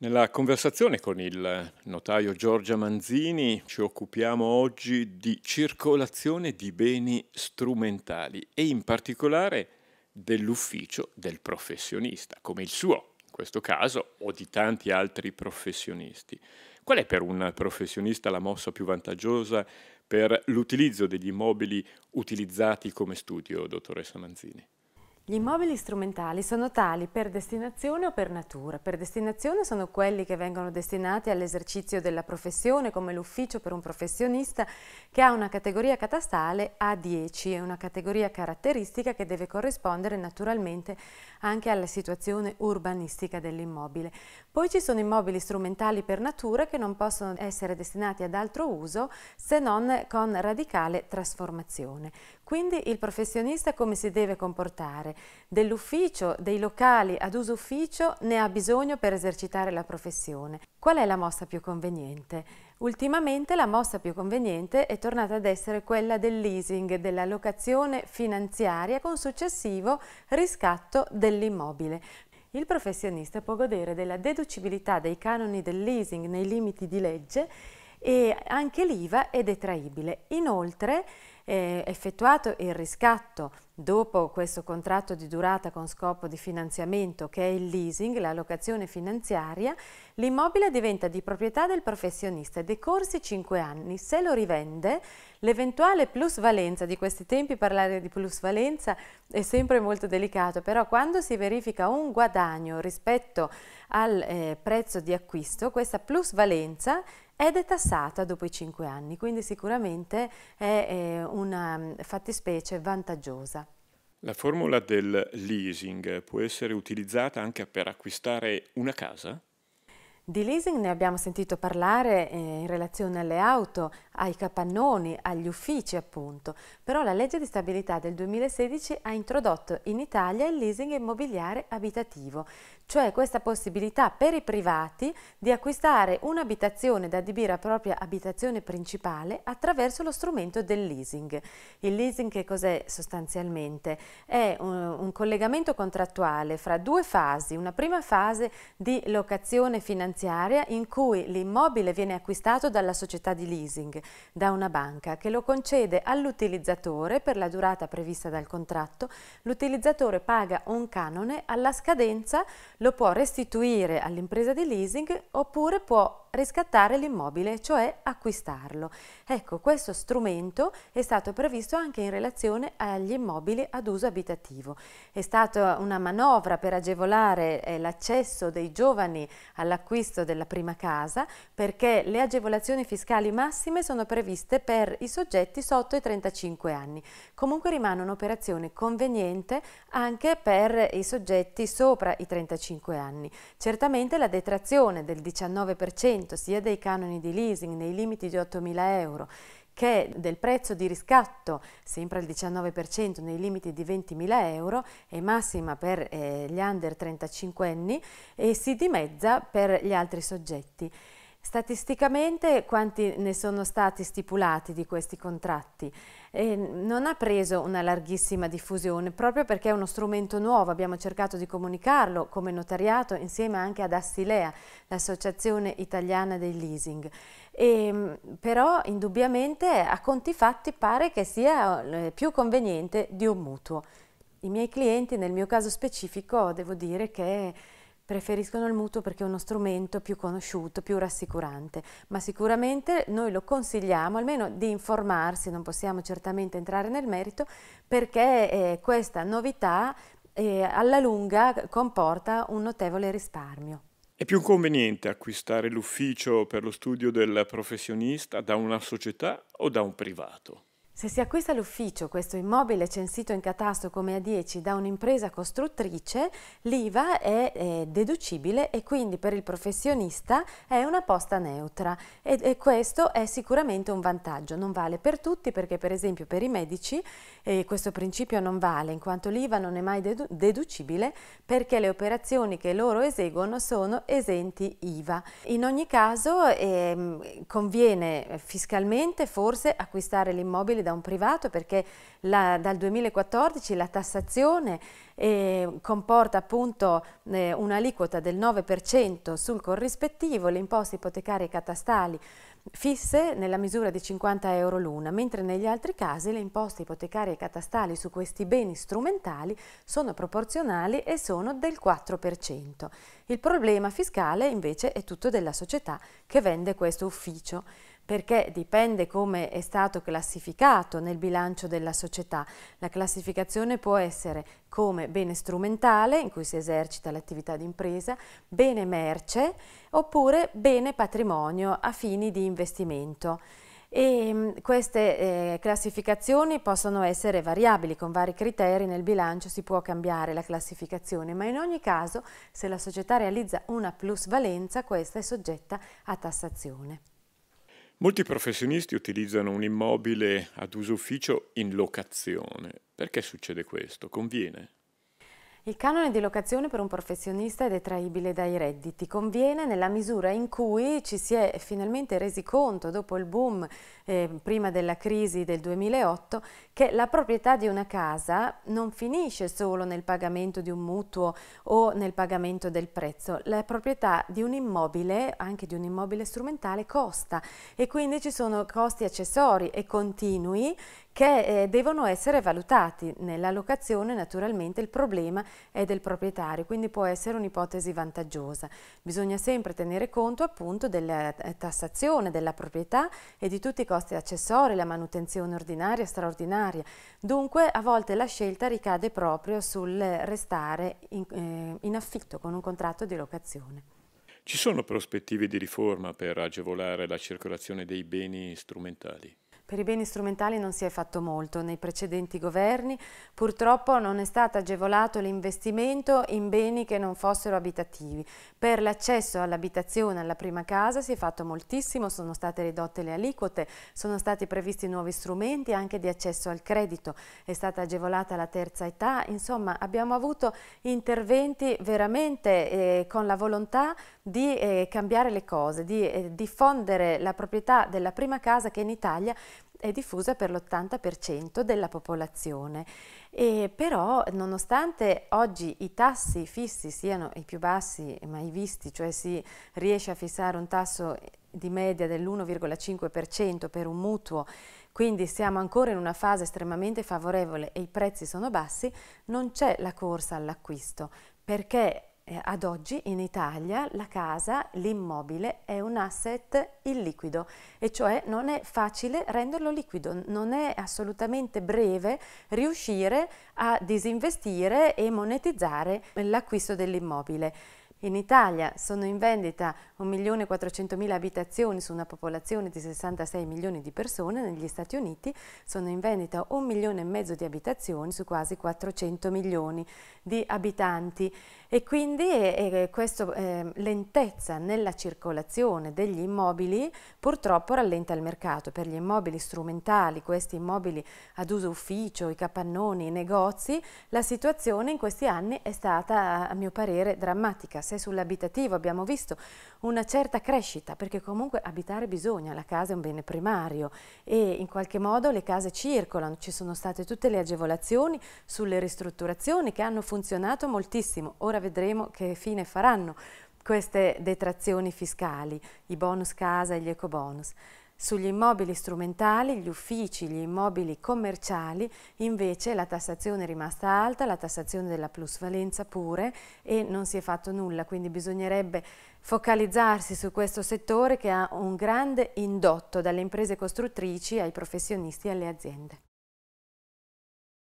Nella conversazione con il notaio Giorgia Manzini ci occupiamo oggi di circolazione di beni strumentali e in particolare dell'ufficio del professionista, come il suo in questo caso o di tanti altri professionisti. Qual è per un professionista la mossa più vantaggiosa per l'utilizzo degli immobili utilizzati come studio, dottoressa Manzini? Gli immobili strumentali sono tali per destinazione o per natura. Per destinazione sono quelli che vengono destinati all'esercizio della professione, come l'ufficio per un professionista che ha una categoria catastale A10, è una categoria caratteristica che deve corrispondere naturalmente anche alla situazione urbanistica dell'immobile. Poi ci sono immobili strumentali per natura che non possono essere destinati ad altro uso se non con radicale trasformazione. Quindi il professionista come si deve comportare? dell'ufficio, dei locali ad uso ufficio ne ha bisogno per esercitare la professione. Qual è la mossa più conveniente? Ultimamente la mossa più conveniente è tornata ad essere quella del leasing, della locazione finanziaria con successivo riscatto dell'immobile. Il professionista può godere della deducibilità dei canoni del leasing nei limiti di legge e anche l'IVA è detraibile. Inoltre eh, effettuato il riscatto dopo questo contratto di durata con scopo di finanziamento che è il leasing, la locazione finanziaria, l'immobile diventa di proprietà del professionista e decorsi 5 anni. Se lo rivende, l'eventuale plusvalenza di questi tempi, parlare di plusvalenza è sempre molto delicato, però quando si verifica un guadagno rispetto al eh, prezzo di acquisto, questa plusvalenza è detassata dopo i 5 anni, quindi sicuramente è una mm, fattispecie vantaggiosa. La formula del leasing può essere utilizzata anche per acquistare una casa? Di leasing ne abbiamo sentito parlare eh, in relazione alle auto, ai capannoni, agli uffici appunto, però la legge di stabilità del 2016 ha introdotto in Italia il leasing immobiliare abitativo, cioè questa possibilità per i privati di acquistare un'abitazione da adibire a propria abitazione principale attraverso lo strumento del leasing. Il leasing che cos'è sostanzialmente? È un, un collegamento contrattuale fra due fasi, una prima fase di locazione finanziaria in cui l'immobile viene acquistato dalla società di leasing, da una banca, che lo concede all'utilizzatore per la durata prevista dal contratto, l'utilizzatore paga un canone alla scadenza lo può restituire all'impresa di leasing oppure può riscattare l'immobile, cioè acquistarlo. Ecco, questo strumento è stato previsto anche in relazione agli immobili ad uso abitativo. È stata una manovra per agevolare eh, l'accesso dei giovani all'acquisto della prima casa perché le agevolazioni fiscali massime sono previste per i soggetti sotto i 35 anni. Comunque rimane un'operazione conveniente anche per i soggetti sopra i 35 anni. Certamente la detrazione del 19% l'aumento sia dei canoni di leasing nei limiti di 8.000 euro che del prezzo di riscatto, sempre al 19% nei limiti di 20.000 euro, e massima per eh, gli under 35 anni e si dimezza per gli altri soggetti. Statisticamente quanti ne sono stati stipulati di questi contratti? E non ha preso una larghissima diffusione proprio perché è uno strumento nuovo, abbiamo cercato di comunicarlo come notariato insieme anche ad Assilea, l'associazione italiana dei leasing. E, ehm, però indubbiamente a conti fatti pare che sia eh, più conveniente di un mutuo. I miei clienti nel mio caso specifico devo dire che preferiscono il mutuo perché è uno strumento più conosciuto, più rassicurante, ma sicuramente noi lo consigliamo almeno di informarsi, non possiamo certamente entrare nel merito, perché eh, questa novità eh, alla lunga comporta un notevole risparmio. È più conveniente acquistare l'ufficio per lo studio del professionista da una società o da un privato? Se si acquista l'ufficio, questo immobile censito in catasto come A10 da un'impresa costruttrice, l'IVA è, è, deducibile e quindi per il professionista è una posta neutra e, e, questo è sicuramente un vantaggio. Non vale per tutti perché per esempio per i medici eh, questo principio non vale in quanto l'IVA non è mai dedu deducibile perché le operazioni che loro eseguono sono esenti IVA. In ogni caso eh, conviene fiscalmente forse acquistare l'immobile da un privato perché la, dal 2014 la tassazione eh, comporta appunto eh, un'aliquota del 9% sul corrispettivo, le imposte ipotecarie e catastali fisse nella misura di 50 euro l'una, mentre negli altri casi le imposte ipotecarie e catastali su questi beni strumentali sono proporzionali e sono del 4%. Il problema fiscale invece è tutto della società che vende questo ufficio perché dipende come è stato classificato nel bilancio della società. La classificazione può essere come bene strumentale, in cui si esercita l'attività d'impresa, bene merce oppure bene patrimonio a fini di investimento. E ehm, queste eh, classificazioni possono essere variabili, con vari criteri nel bilancio si può cambiare la classificazione, ma in ogni caso se la società realizza una plusvalenza questa è soggetta a tassazione. Molti professionisti utilizzano un immobile ad uso ufficio in locazione. Perché succede questo? Conviene? Il canone di locazione per un professionista è detraibile dai redditi. Conviene nella misura in cui ci si è finalmente resi conto, dopo il boom eh, prima della crisi del 2008, che la proprietà di una casa non finisce solo nel pagamento di un mutuo o nel pagamento del prezzo. La proprietà di un immobile, anche di un immobile strumentale, costa e quindi ci sono costi accessori e continui che eh, devono essere valutati. Nella locazione naturalmente il problema è è del proprietario, quindi può essere un'ipotesi vantaggiosa. Bisogna sempre tenere conto appunto della eh, tassazione della proprietà e di tutti i costi accessori, la manutenzione ordinaria e straordinaria. Dunque a volte la scelta ricade proprio sul restare in, eh, in affitto con un contratto di locazione. Ci sono prospettive di riforma per agevolare la circolazione dei beni strumentali? Per i beni strumentali non si è fatto molto nei precedenti governi, purtroppo non è stato agevolato l'investimento in beni che non fossero abitativi. Per l'accesso all'abitazione, alla prima casa, si è fatto moltissimo, sono state ridotte le aliquote, sono stati previsti nuovi strumenti anche di accesso al credito, è stata agevolata la terza età, insomma abbiamo avuto interventi veramente eh, con la volontà di eh, cambiare le cose, di eh, diffondere la proprietà della prima casa che in Italia è diffusa per l'80% della popolazione. E però, nonostante oggi i tassi fissi siano i più bassi mai visti, cioè si riesce a fissare un tasso di media dell'1,5% per un mutuo, quindi siamo ancora in una fase estremamente favorevole e i prezzi sono bassi, non c'è la corsa all'acquisto perché eh, ad oggi in Italia la casa, l'immobile, è un asset illiquido e cioè non è facile renderlo liquido, non è assolutamente breve riuscire a disinvestire e monetizzare l'acquisto dell'immobile. In Italia sono in vendita 1.400.000 abitazioni su una popolazione di 66 milioni di persone, negli Stati Uniti sono in vendita 1 milione e mezzo di abitazioni su quasi 400 milioni di abitanti. E quindi eh, questa eh, ehm, lentezza nella circolazione degli immobili purtroppo rallenta il mercato. Per gli immobili strumentali, questi immobili ad uso ufficio, i capannoni, i negozi, la situazione in questi anni è stata a mio parere drammatica. Se sull'abitativo abbiamo visto una certa crescita, perché comunque abitare bisogna, la casa è un bene primario e in qualche modo le case circolano, ci sono state tutte le agevolazioni sulle ristrutturazioni che hanno funzionato moltissimo. Ora Ora vedremo che fine faranno queste detrazioni fiscali, i bonus casa e gli ecobonus. Sugli immobili strumentali, gli uffici, gli immobili commerciali, invece la tassazione è rimasta alta, la tassazione della plusvalenza pure e non si è fatto nulla, quindi bisognerebbe focalizzarsi su questo settore che ha un grande indotto dalle imprese costruttrici ai professionisti e alle aziende.